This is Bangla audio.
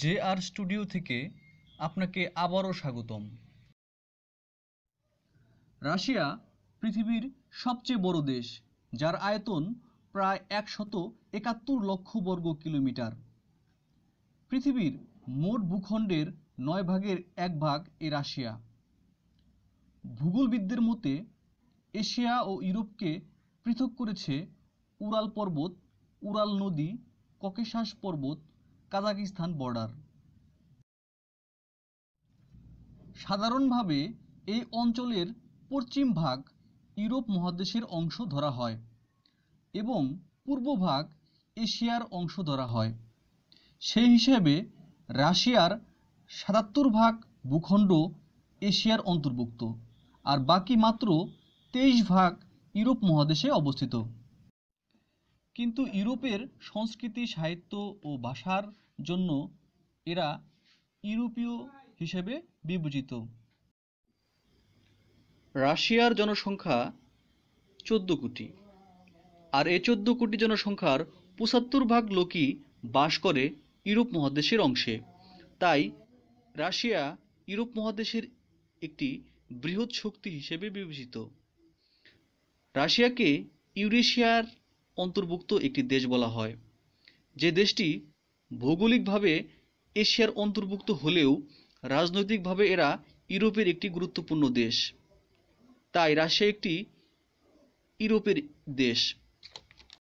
জে আর স্টুডিও থেকে আপনাকে আবারও স্বাগতম রাশিয়া পৃথিবীর সবচেয়ে বড় দেশ যার আয়তন প্রায় একশত একাত্তর লক্ষ বর্গ কিলোমিটার পৃথিবীর মোট ভূখণ্ডের নয় ভাগের এক ভাগ এ রাশিয়া ভূগোলবিদদের মতে এশিয়া ও ইউরোপকে পৃথক করেছে উরাল পর্বত উরাল নদী ককেশাস পর্বত কাজাকিস্তান বর্ডার সাধারণভাবে এই অঞ্চলের পশ্চিম ভাগ ইউরোপ মহাদেশের অংশ ধরা হয় এবং পূর্ব ভাগ এশিয়ার অংশ ধরা হয় সেই হিসেবে রাশিয়ার সাতাত্তর ভাগ ভূখণ্ড এশিয়ার অন্তর্ভুক্ত আর বাকি মাত্র তেইশ ভাগ ইউরোপ মহাদেশে অবস্থিত কিন্তু ইউরোপের সংস্কৃতি সাহিত্য ও ভাষার জন্য এরা ইউরোপীয় হিসেবে বিবেচিত রাশিয়ার জনসংখ্যা চোদ্দ কোটি আর এই চোদ্দ কোটি জনসংখ্যার পঁচাত্তর ভাগ লোকই বাস করে ইউরোপ মহাদেশের অংশে তাই রাশিয়া ইউরোপ মহাদেশের একটি বৃহৎ শক্তি হিসেবে বিবেচিত রাশিয়াকে ইউরেশিয়ার অন্তর্ভুক্ত একটি দেশ বলা হয় যে দেশটি ভৌগোলিকভাবে এশিয়ার অন্তর্ভুক্ত হলেও রাজনৈতিকভাবে এরা ইউরোপের একটি গুরুত্বপূর্ণ দেশ তাই রাশিয়া একটি ইউরোপের দেশ